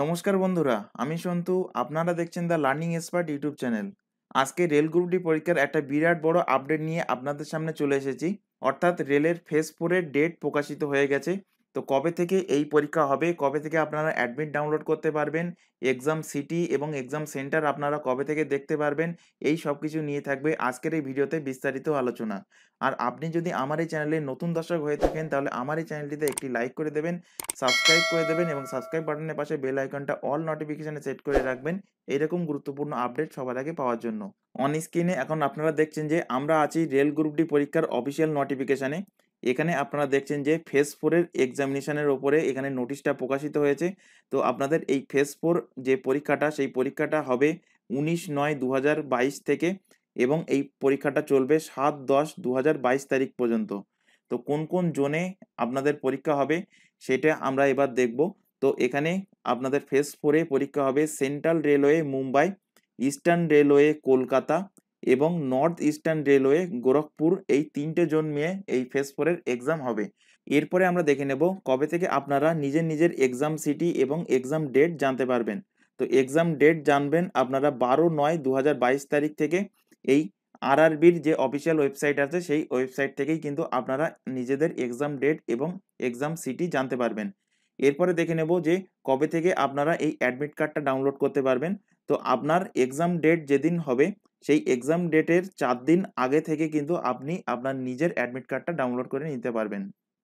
নমস্কার বন্ধুরা আমি সন্তু আপনারা দেখছেন the learning expert YouTube channel আজকে রেল গ্রুপ ডি পরীক্ষার একটা বিরাট বড় আপডেট নিয়ে আপনাদের সামনে চলে এসেছি অর্থাৎ রেলের ফেস ফোরের ডেট প্রকাশিত হয়ে গেছে তো কবে থেকে এই পরীক্ষা হবে কবে থেকে আপনারা অ্যাডমিট ডাউনলোড করতে পারবেন এক্সাম সিটি এবং এক্সাম সেন্টার আপনারা কবে থেকে দেখতে পারবেন এই সব কিছু নিয়ে থাকবে আজকের এই ভিডিওতে বিস্তারিত আলোচনা আর আপনি যদি আমার এই চ্যানেলে নতুন দর্শক হয়ে থাকেন তাহলে আমার এই চ্যানেলটিতে একটি লাইক করে দেবেন সাবস্ক্রাইব করে দেবেন এবং সাবস্ক্রাইব বাটনের পাশে বেল আইকনটা অল নোটিফিকেশানে সেট করে রাখবেন এরকম গুরুত্বপূর্ণ আপডেট সবার আগে পাওয়ার জন্য অন স্ক্রিনে এখন আপনারা দেখছেন যে আমরা আছি রেল গ্রুপ ডি পরীক্ষার অফিসিয়াল নোটিফিকেশানে এখানে আপনারা দেখছেন যে ফেস ফোরের এক্সামিনেশনের ওপরে এখানে নোটিশটা প্রকাশিত হয়েছে তো আপনাদের এই ফেস ফোর যে পরীক্ষাটা সেই পরীক্ষাটা হবে উনিশ নয় দু থেকে এবং এই পরীক্ষাটা চলবে সাত দশ দু তারিখ পর্যন্ত তো কোন কোন জোনে আপনাদের পরীক্ষা হবে সেটা আমরা এবার দেখব তো এখানে আপনাদের ফেস ফোরে পরীক্ষা হবে central railway Mumbai eastern railway Kolkata এবং নর্থ ইস্টার্ন রেলওয়ে গোরখপুর এই তিনটে জোন নিয়ে এই ফেস ফোরের এক্সাম হবে এরপরে আমরা দেখে নেব কবে থেকে আপনারা নিজের নিজের এক্সাম সিটি এবং এক্সাম ডেট জানতে পারবেন তো এক্সাম ডেট জানবেন আপনারা বারো নয় দু তারিখ থেকে এই আরআরবির যে অফিসিয়াল ওয়েবসাইট আছে সেই ওয়েবসাইট থেকেই কিন্তু আপনারা নিজেদের এক্সাম ডেট এবং এক্সাম সিটি জানতে পারবেন এরপরে দেখে নেব যে কবে থেকে আপনারা এই অ্যাডমিট কার্ডটা ডাউনলোড করতে পারবেন তো আপনার এক্সাম ডেট যেদিন হবে সেই এক্সাম ডেটের চার দিন আগে থেকে কিন্তু আপনি আপনার নিজের অ্যাডমিট কার্ডটা ডাউনলোড করে নিতে পারবেন